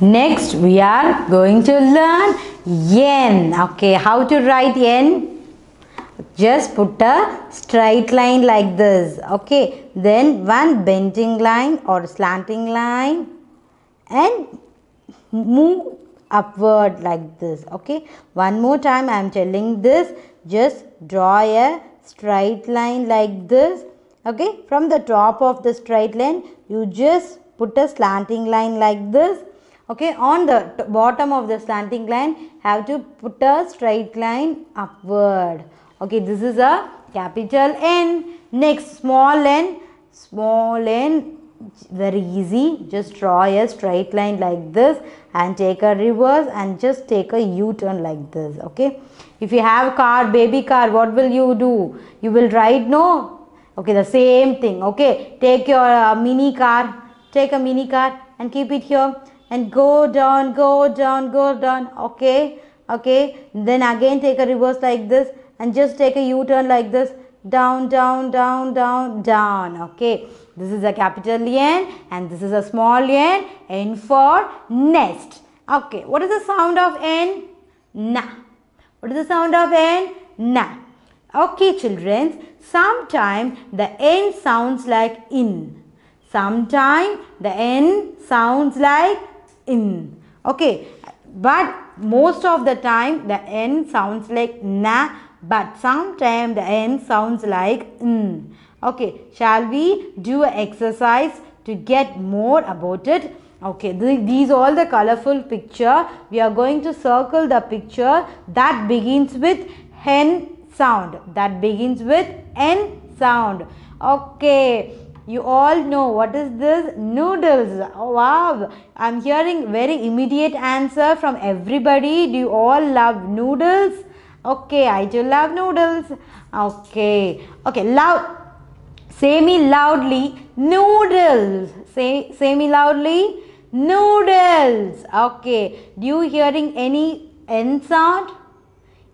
Next, we are going to learn N. Okay, how to write N? Just put a straight line like this. Okay, then one bending line or slanting line and move upward like this. Okay, one more time I am telling this. Just draw a straight line like this. Okay, from the top of the straight line, you just put a slanting line like this okay on the bottom of the slanting line have to put a straight line upward okay this is a capital n next small n small n very easy just draw a straight line like this and take a reverse and just take a u-turn like this okay if you have car baby car what will you do you will ride no okay the same thing okay take your uh, mini car take a mini car and keep it here and go down go down go down okay okay then again take a reverse like this and just take a u-turn like this down down down down down okay this is a capital n and this is a small n n for nest okay what is the sound of n na what is the sound of n na okay children sometimes the n sounds like in sometimes the n sounds like in. Okay, but most of the time the n sounds like na, but sometimes the n sounds like n. Okay, shall we do an exercise to get more about it? Okay, these all the colorful picture. We are going to circle the picture that begins with hen sound. That begins with n sound. Okay. You all know what is this? Noodles. Oh, wow. I'm hearing very immediate answer from everybody. Do you all love noodles? Okay, I do love noodles. Okay. Okay, loud. Say me loudly, noodles. Say, say me loudly, noodles. Okay. Do you hearing any N sound?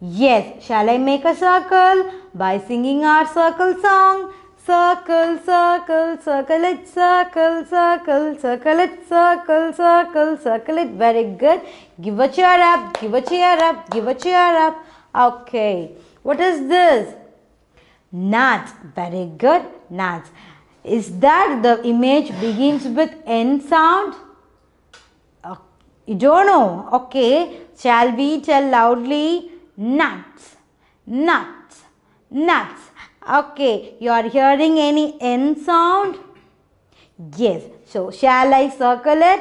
Yes. Shall I make a circle by singing our circle song? circle, circle, circle it, circle, circle, circle it, circle, circle, circle it. Very good. Give a cheer up, give a cheer up, give a cheer up. Okay. What is this? Nuts. Very good. Nuts. Is that the image begins with N sound? you don't know. Okay. Shall we tell loudly? Nuts, nuts, nuts. Okay, you are hearing any N sound? Yes. So, shall I circle it?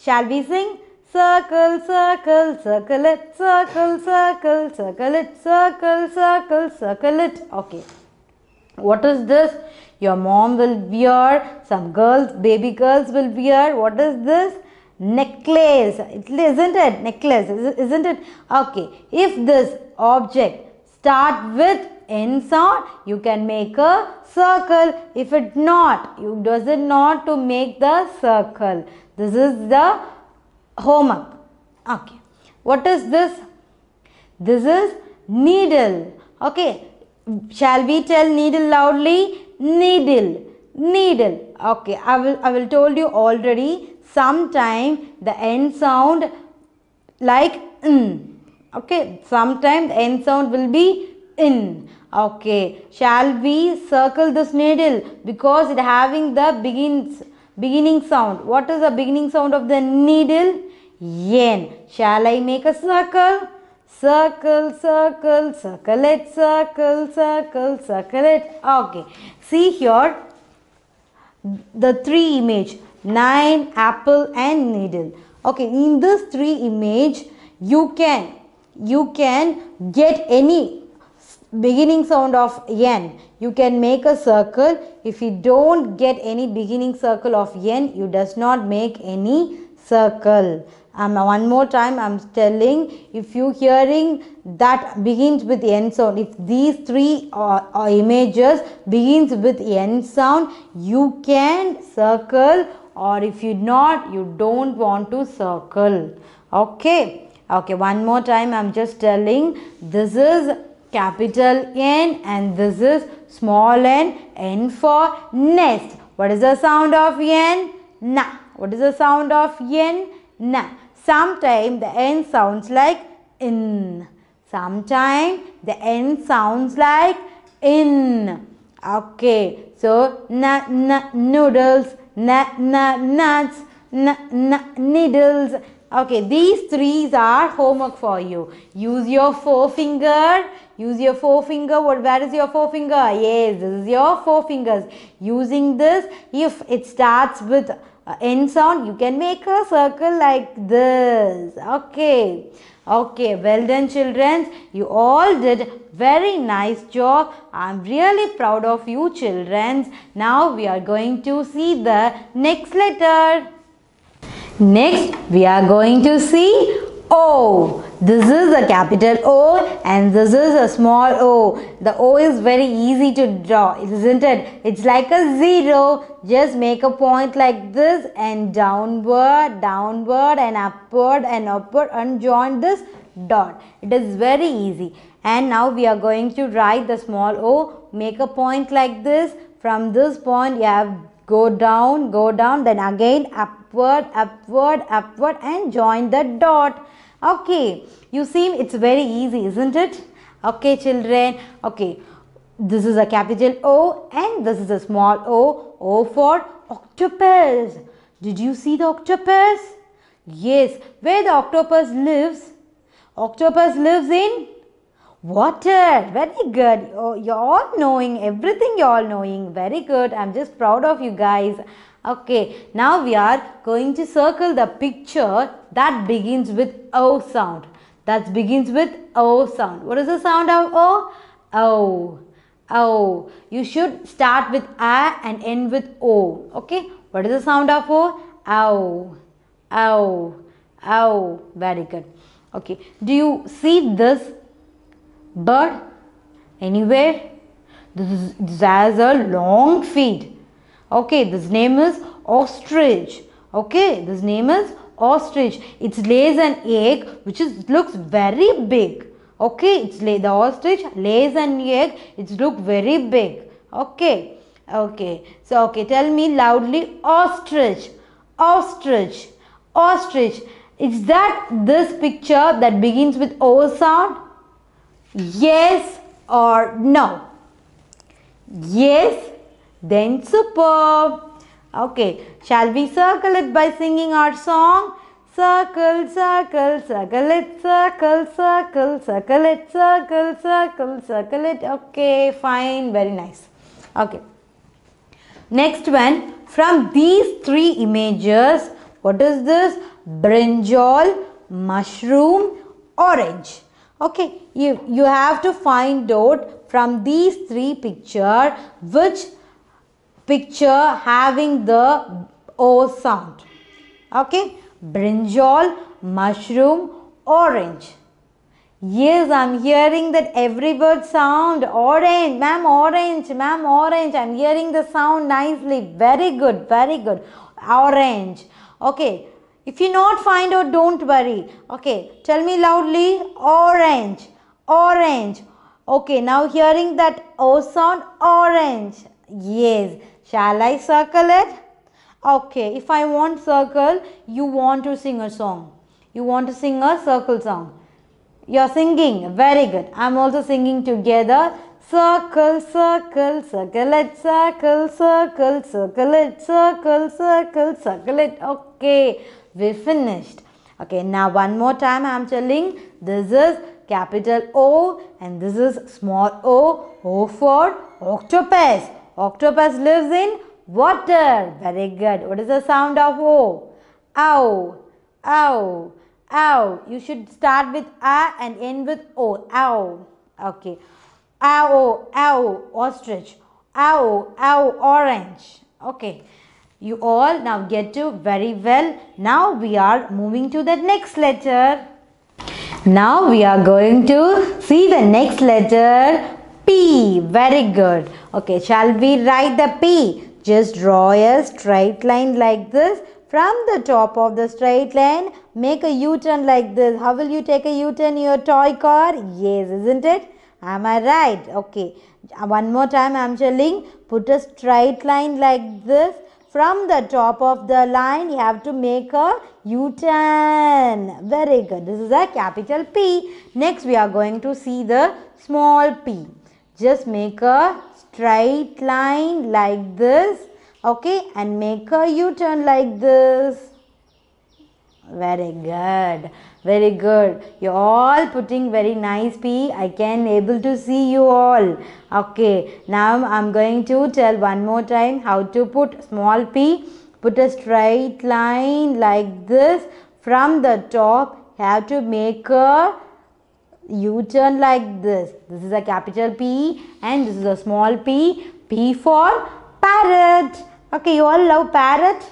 Shall we sing? Circle, circle, circle it, circle, circle, circle it, circle, circle, circle it. Okay. What is this? Your mom will wear, some girls, baby girls will wear. What is this? Necklace. Isn't it? Necklace. Isn't it? Okay. If this object start with ends on, you can make a circle. If it not, you does it not to make the circle. This is the homework. Okay. What is this? This is needle. Okay. Shall we tell needle loudly? Needle. Needle. Okay. I will I will told you already sometime the end sound like n. Okay. Sometime the end sound will be in. Okay, shall we circle this needle because it having the begins beginning sound. What is the beginning sound of the needle? Yen. Shall I make a circle? Circle, circle, circle it, circle, circle, circle it. Okay. See here the three image. Nine, apple and needle. Okay, in this three image you can you can get any beginning sound of n. You can make a circle. If you don't get any beginning circle of n, you does not make any circle. Um, one more time, I'm telling if you hearing that begins with n sound, if these three uh, uh, images begins with n sound, you can circle or if you not, you don't want to circle. Okay. Okay, one more time I'm just telling this is capital N and this is small n. N for nest. What is the sound of N? Na. What is the sound of N? Na. Sometimes the N sounds like in. Sometimes the N sounds like in. Okay. So, na, na, noodles, na, na, nuts, na, na, needles, Okay, these threes are homework for you. Use your forefinger. Use your forefinger. What, where is your forefinger? Yes, this is your forefingers. Using this, if it starts with uh, N sound, you can make a circle like this. Okay. Okay, well done children. You all did very nice job. I'm really proud of you children. Now we are going to see the next letter. Next, we are going to see O. This is a capital O and this is a small o. The O is very easy to draw, isn't it? It's like a zero. Just make a point like this and downward, downward and upward and upward and join this dot. It is very easy. And now we are going to write the small o. Make a point like this. From this point, you have go down go down then again upward upward upward and join the dot okay you see it's very easy isn't it okay children okay this is a capital O and this is a small o o for octopus did you see the octopus yes where the octopus lives octopus lives in Water. Very good. Oh, you're all knowing everything. You're all knowing. Very good. I'm just proud of you guys. Okay. Now we are going to circle the picture that begins with O sound. That begins with O sound. What is the sound of O? O. O. You should start with A and end with O. Okay. What is the sound of O? O, O, O. Very good. Okay. Do you see this bird anywhere. This, this has a long feet. Okay, this name is ostrich. Okay, this name is ostrich. It lays an egg which is looks very big. Okay, it's lay the ostrich lays an egg. It looks very big. Okay, okay. So okay, tell me loudly ostrich, ostrich, ostrich. Is that this picture that begins with O sound Yes or no? Yes, then superb. Okay, shall we circle it by singing our song? Circle, circle, circle it, circle, circle, circle it, circle, circle, circle it. Okay, fine, very nice. Okay. Next one, from these three images, what is this? Brinjal, mushroom, orange. Okay, you, you have to find out from these three picture which picture having the O sound. Okay, brinjal, mushroom, orange. Yes, I'm hearing that every word sound. Orange, ma'am, orange, ma'am, orange. I'm hearing the sound nicely. Very good, very good. Orange. Okay, if you not find out, don't worry. Okay, tell me loudly. Orange, orange. Okay, now hearing that O sound, orange. Yes. Shall I circle it? Okay, if I want circle, you want to sing a song. You want to sing a circle song. You're singing. Very good. I'm also singing together. Circle, circle, circle it, circle, circle, circle it, circle, circle, circle it. Okay. We finished. Okay, now one more time I am telling. This is capital O and this is small o. O for octopus. Octopus lives in water. Very good. What is the sound of O? Ow, ow, ow. You should start with A and end with O. Ow. Okay. Ow, ow, ostrich. Ow, ow, orange. Okay. You all now get to very well. Now we are moving to the next letter. Now we are going to see the next letter P. Very good. Okay, shall we write the P? Just draw a straight line like this. From the top of the straight line, make a U-turn like this. How will you take a U-turn your toy car? Yes, isn't it? Am I right? Okay. One more time I'm telling. Put a straight line like this from the top of the line, you have to make a U-turn. Very good. This is a capital P. Next, we are going to see the small p. Just make a straight line like this. Okay. And make a U-turn like this. Very good. Very good. You all putting very nice P. I can able to see you all. Okay. Now I'm going to tell one more time how to put small P. Put a straight line like this. From the top, have to make a U-turn like this. This is a capital P and this is a small p. P for parrot. Okay, you all love parrot?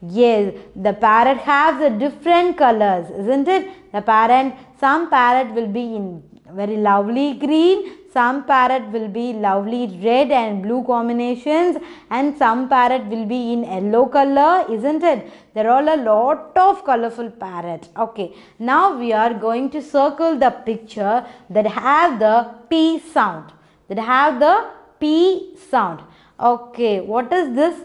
Yes, the parrot has the different colors, isn't it? The parrot, some parrot will be in very lovely green, some parrot will be lovely red and blue combinations and some parrot will be in yellow color, isn't it? There are all a lot of colorful parrot. Okay, now we are going to circle the picture that have the P sound, that have the P sound. Okay, what is this?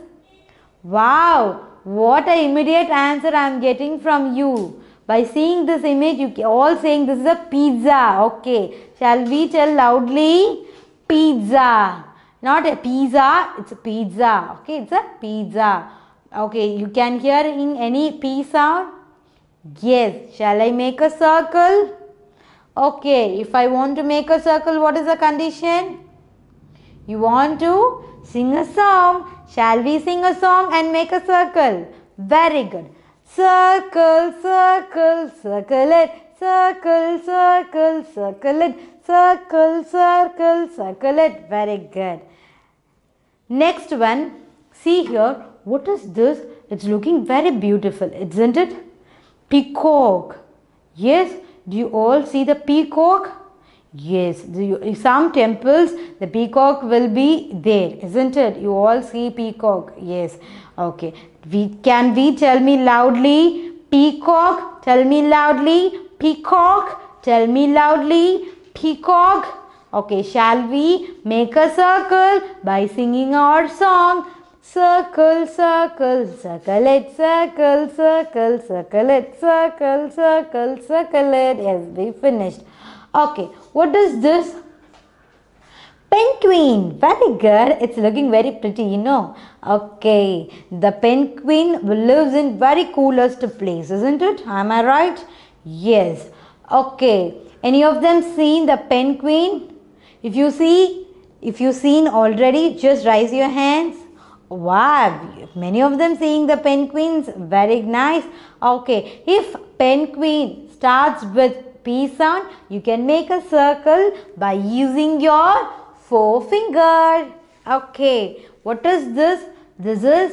Wow, what an immediate answer I am getting from you. By seeing this image, you all saying this is a pizza. Okay. Shall we tell loudly? Pizza. Not a pizza. It's a pizza. Okay. It's a pizza. Okay. You can hear in any P sound. Yes. Shall I make a circle? Okay. If I want to make a circle, what is the condition? You want to sing a song Shall we sing a song and make a circle? Very good. Circle, circle, circle it. Circle, circle, circle it. Circle, circle, circle it. Very good. Next one. See here. What is this? It's looking very beautiful, isn't it? Peacock. Yes. Do you all see the peacock? Yes, the, some temples the peacock will be there, isn't it? You all see peacock. Yes. Okay. We can we tell me loudly peacock. Tell me loudly peacock. Tell me loudly peacock. Okay. Shall we make a circle by singing our song? Circle, circle, circle it, circle, circle, circle it, circle, circle, circle it. Yes, we finished. Okay, what is this? Penguin. Very good. It's looking very pretty, you know. Okay, the penguin lives in very coolest place, isn't it? Am I right? Yes. Okay, any of them seen the penguin? If you see, if you seen already, just raise your hands. Wow, many of them seeing the penguins. Very nice. Okay, if penguin starts with P sound, you can make a circle by using your forefinger. Okay, what is this? This is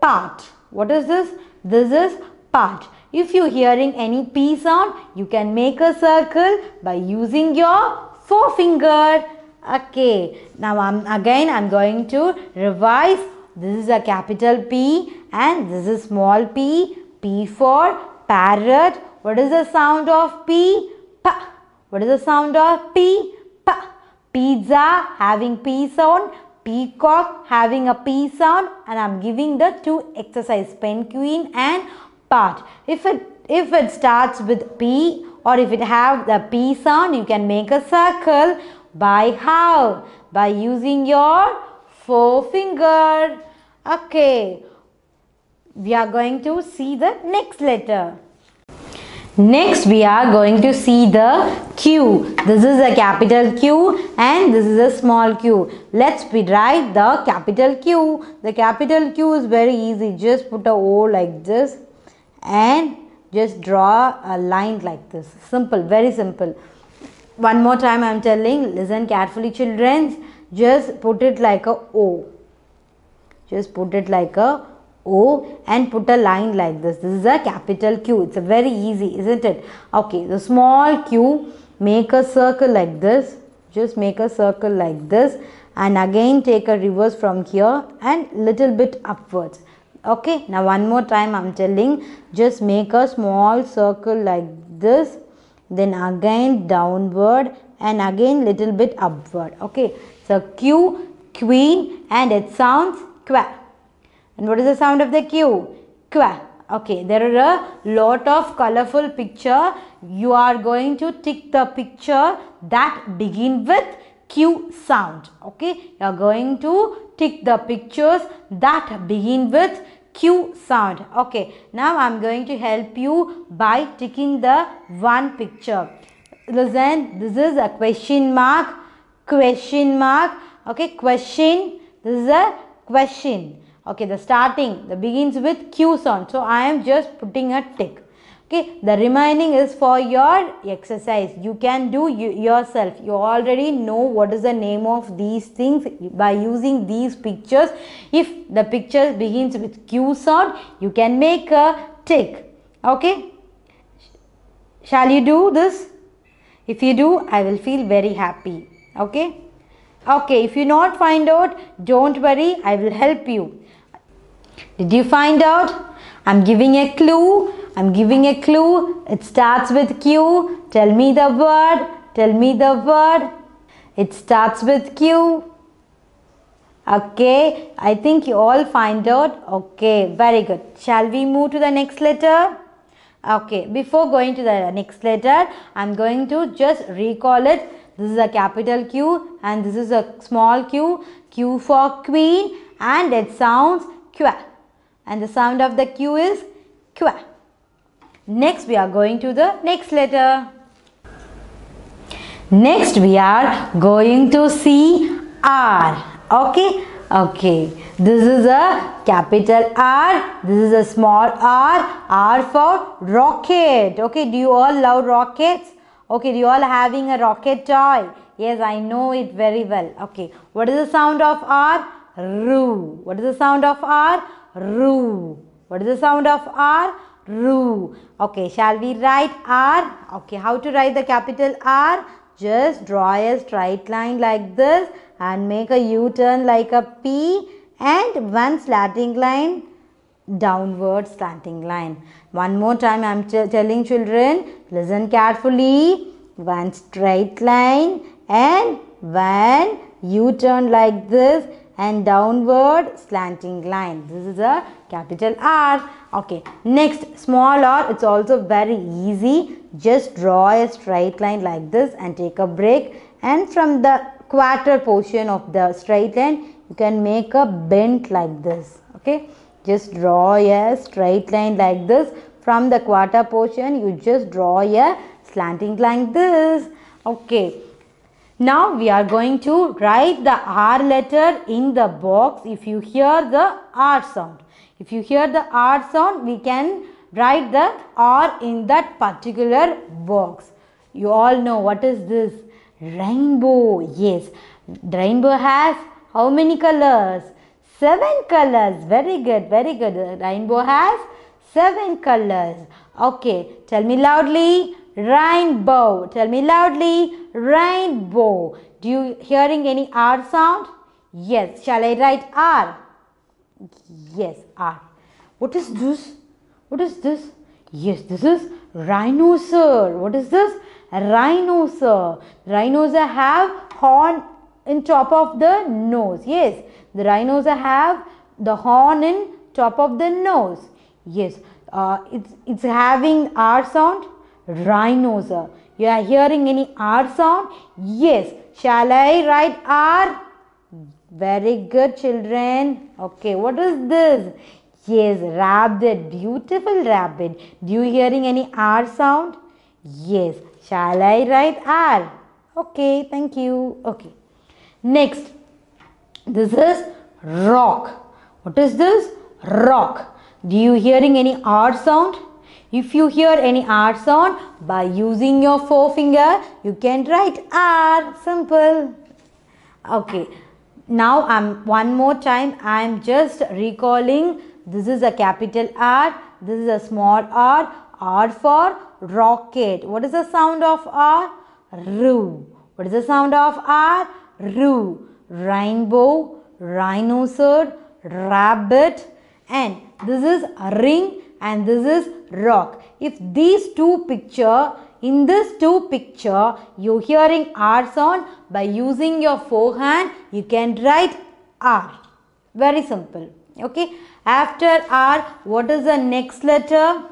part. What is this? This is part. If you're hearing any P sound, you can make a circle by using your forefinger. Okay, now I'm again I'm going to revise. This is a capital P and this is small p. P for parrot. What is the sound of P? P. What is the sound of p? P. Pizza having p sound. Peacock having a p sound. And I'm giving the two exercise penguin and part. If it if it starts with p or if it have the p sound, you can make a circle by how? By using your forefinger. Okay. We are going to see the next letter. Next we are going to see the Q. This is a capital Q and this is a small q. Let's write the capital Q. The capital Q is very easy. Just put a O like this and just draw a line like this. Simple, very simple. One more time I am telling. Listen carefully children. Just put it like a O. Just put it like a O and put a line like this. This is a capital Q. It's a very easy, isn't it? Okay, the small q, make a circle like this. Just make a circle like this and again take a reverse from here and little bit upwards. Okay, now one more time I'm telling just make a small circle like this then again downward and again little bit upward. Okay, so Q, queen and it sounds qua. And what is the sound of the Q? Qua. Okay, there are a lot of colorful picture. You are going to tick the picture that begin with Q sound. Okay, you are going to tick the pictures that begin with Q sound. Okay, now I am going to help you by ticking the one picture. Listen, this is a question mark, question mark. Okay, question, this is a question okay the starting the begins with q sound so i am just putting a tick okay the remaining is for your exercise you can do yourself you already know what is the name of these things by using these pictures if the picture begins with q sound you can make a tick okay shall you do this if you do i will feel very happy okay okay if you not find out don't worry i will help you did you find out? I'm giving a clue. I'm giving a clue. It starts with Q. Tell me the word. Tell me the word. It starts with Q. Okay, I think you all find out. Okay, very good. Shall we move to the next letter? Okay, before going to the next letter, I'm going to just recall it. This is a capital Q and this is a small q. Q for queen and it sounds Q and the sound of the Q is qua. Next we are going to the next letter. Next we are going to see R. Okay. Okay, this is a capital R, this is a small r, R for rocket. Okay, do you all love rockets? Okay, do you all having a rocket toy? Yes, I know it very well. Okay, what is the sound of R? Roo. What is the sound of R? ru. What is the sound of R? Ru. Okay, shall we write R? Okay, how to write the capital R? Just draw a straight line like this and make a U-turn like a P and one slanting line downward slanting line. One more time I am telling children, listen carefully. One straight line and one U-turn like this and downward slanting line. This is a capital R. Okay, next small r, it's also very easy. Just draw a straight line like this and take a break and from the quarter portion of the straight line, you can make a bend like this. Okay, just draw a straight line like this. From the quarter portion, you just draw a slanting like this. Okay. Now we are going to write the R letter in the box if you hear the R sound. If you hear the R sound, we can write the R in that particular box. You all know what is this? Rainbow. Yes, rainbow has how many colors? Seven colors. Very good, very good. Rainbow has seven colors. Okay, tell me loudly. Rainbow. Tell me loudly. Rainbow. Do you hearing any R sound? Yes. Shall I write R? Yes, R. What is this? What is this? Yes, this is rhinoceros. What is this? Rhinoceros. Rhinoceros have horn in top of the nose. Yes, the rhinoceros have the horn in top of the nose. Yes, uh, it's, it's having R sound rhino You are hearing any R sound? Yes. Shall I write R? Very good children. Okay, what is this? Yes, rabbit. Beautiful rabbit. Do you hearing any R sound? Yes. Shall I write R? Okay, thank you. Okay. Next, this is rock. What is this? Rock. Do you hearing any R sound? If you hear any R sound, by using your forefinger, you can write R. Simple. Okay. Now, I'm one more time, I'm just recalling this is a capital R, this is a small r, R for rocket. What is the sound of R? Ru. What is the sound of R? Ru. Rainbow, rhinoceros, rabbit and this is a ring and this is rock. If these two picture, in this two picture, you hearing R sound by using your forehand, you can write R. Very simple. Okay. After R, what is the next letter?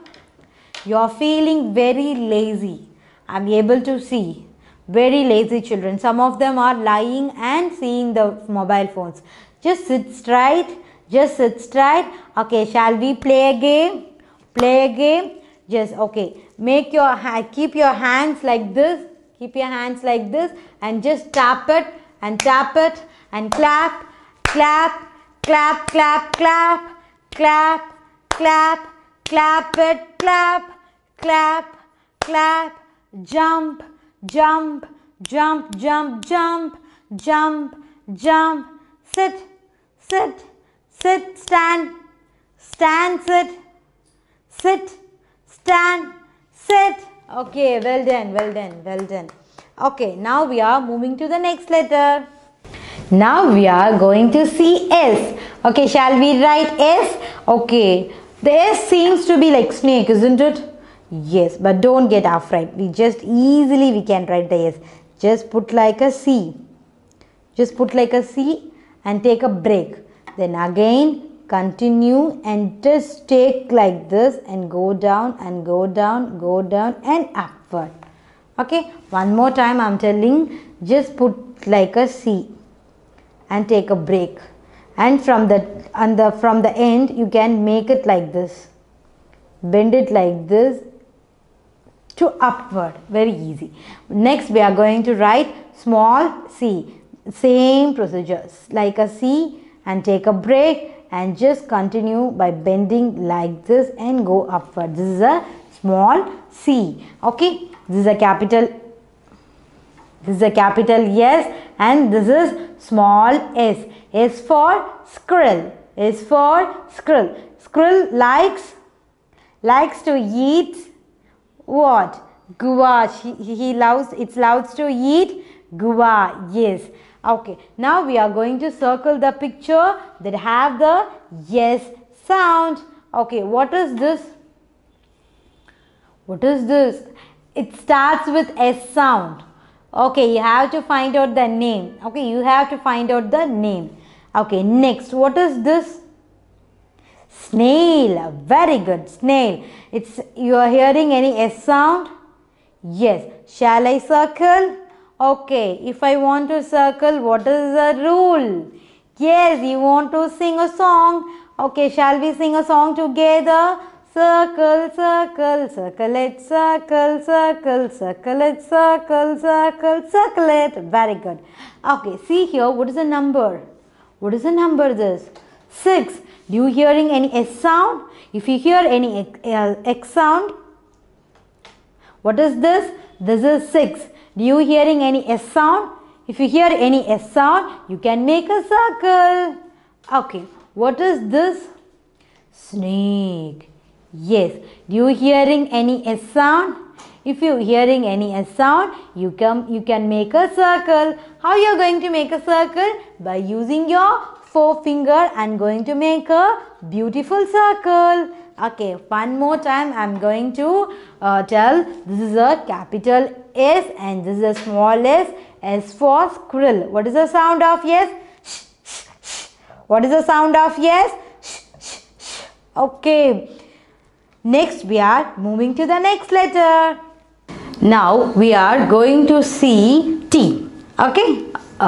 You are feeling very lazy. I am able to see very lazy children. Some of them are lying and seeing the mobile phones. Just sit straight. Just sit straight. Okay, shall we play a game? play a game just okay make your keep your hands like this keep your hands like this and just tap it and tap it and clap clap clap clap clap clap clap clap it clap clap clap jump jump jump jump jump jump jump sit sit sit stand stand sit sit, stand, sit. Okay, well done, well done, well done. Okay, now we are moving to the next letter. Now we are going to see S. Okay, shall we write S? Okay, the S seems to be like snake, isn't it? Yes, but don't get afraid. We just easily we can write the S. Just put like a C. Just put like a C and take a break. Then again continue and just take like this and go down and go down go down and upward okay one more time i'm telling just put like a c and take a break and from the and the from the end you can make it like this bend it like this to upward very easy next we are going to write small c same procedures like a c and take a break and just continue by bending like this and go upward. This is a small c. Okay. This is a capital this is a capital S and this is small s. S for squirrel. S for squirrel. Squirrel likes likes to eat what? Guava. He, he loves it loves to eat guava. Yes. Okay, now we are going to circle the picture that have the yes sound. Okay, what is this? What is this? It starts with S sound. Okay, you have to find out the name. Okay, you have to find out the name. Okay, next, what is this? Snail. Very good, snail. It's You are hearing any S sound? Yes. Shall I circle? Okay, if I want to circle, what is the rule? Yes, you want to sing a song. Okay, shall we sing a song together? Circle, circle, circle it, circle, circle, circle it, circle, circle, circle it. Very good. Okay, see here, what is the number? What is the number this? 6. Do you hearing any S sound? If you hear any X uh, sound, what is this? This is 6. Do you hearing any S sound? If you hear any S sound, you can make a circle. Okay, what is this? Snake. Yes. Do you hearing any S sound? If you hearing any S sound, you can, you can make a circle. How you are going to make a circle? By using your forefinger and going to make a beautiful circle. Okay, one more time I am going to uh, tell this is a capital S and this is a small s. S for squirrel. What is the sound of S? sh. What is the sound of S? sh. Okay. Next we are moving to the next letter. Now we are going to see T. Okay.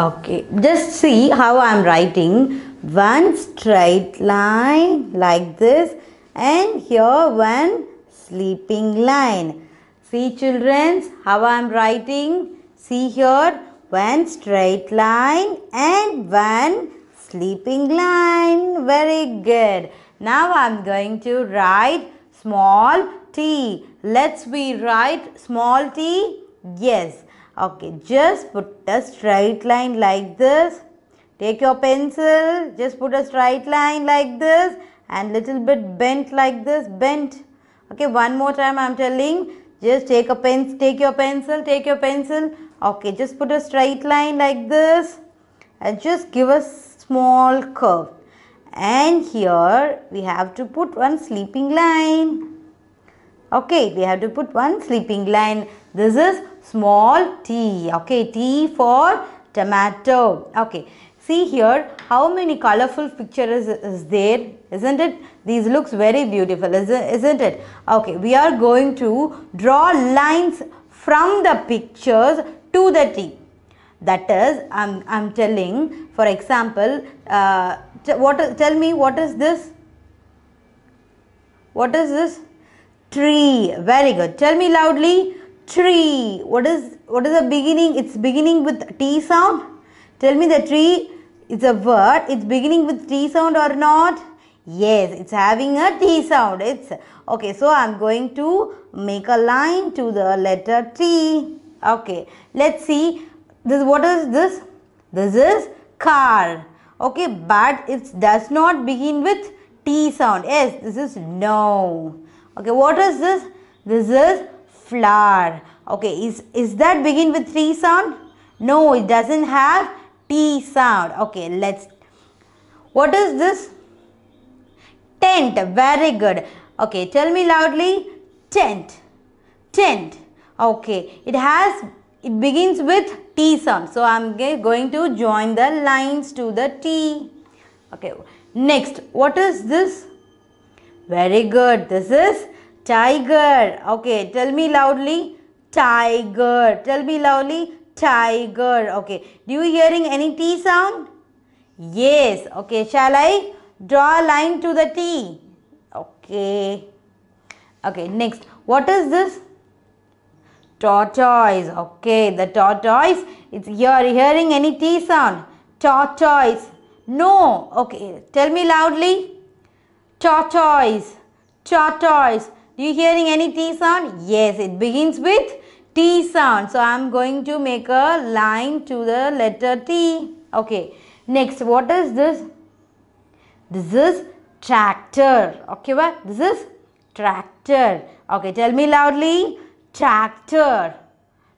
Okay. Just see how I am writing. One straight line like this and here one sleeping line See children, how I am writing? See here, one straight line and one sleeping line. Very good. Now I am going to write small t. Let's we write small t. Yes. Okay, just put a straight line like this. Take your pencil, just put a straight line like this and little bit bent like this, bent. Okay, one more time I am telling just take a pen, take your pencil, take your pencil. Okay, just put a straight line like this and just give a small curve. And here we have to put one sleeping line. Okay, we have to put one sleeping line. This is small t. Okay, t for tomato. Okay, See here how many colorful pictures is, there isn't it? These looks very beautiful isn't it? Okay we are going to draw lines from the pictures to the T. That is I'm, I'm telling for example uh, what tell me what is this? What is this? Tree. Very good. Tell me loudly tree. What is what is the beginning? It's beginning with T sound Tell me the tree is a word. It's beginning with T sound or not? Yes, it's having a T sound. It's okay. So I'm going to make a line to the letter T. Okay, let's see. This what is this? This is car. Okay, but it does not begin with T sound. Yes, this is no. Okay, what is this? This is flower. Okay, is is that begin with T sound? No, it doesn't have T sound. Okay, let's. What is this? Tent. Very good. Okay, tell me loudly. Tent. Tent. Okay, it has, it begins with T sound. So, I am going to join the lines to the T. Okay, next. What is this? Very good. This is tiger. Okay, tell me loudly. Tiger. Tell me loudly tiger. Okay. Do you hearing any T sound? Yes. Okay. Shall I draw a line to the T? Okay. Okay. Next. What is this? Tortoise. Okay. The tortoise. It's you're Hearing any T sound? Tortoise. No. Okay. Tell me loudly. Tortoise. Tortoise. you hearing any T sound? Yes. It begins with T sound. So, I am going to make a line to the letter T. Okay. Next, what is this? This is tractor. Okay, what? This is tractor. Okay, tell me loudly. Tractor.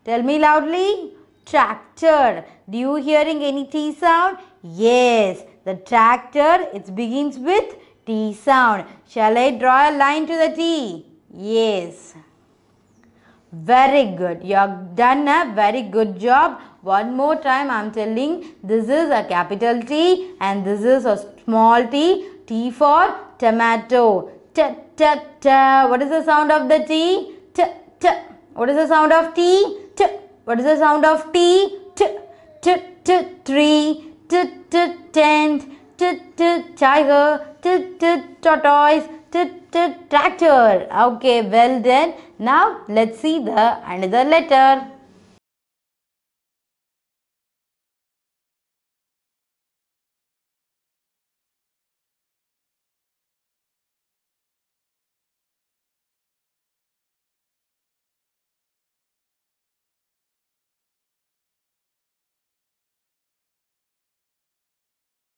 Tell me loudly. Tractor. Do you hearing any T sound? Yes. The tractor, it begins with T sound. Shall I draw a line to the T? Yes. Very good. You have done a very good job. One more time I am telling this is a capital T and this is a small t. T for tomato. T, t, t. What is the sound of the T? T, t. What is the sound of T? T. What is the sound of T? T, t, t, tree. T, t, tent. T, t, tiger. T, t, tortoise tractor. Okay, well then. Now let's see the another letter.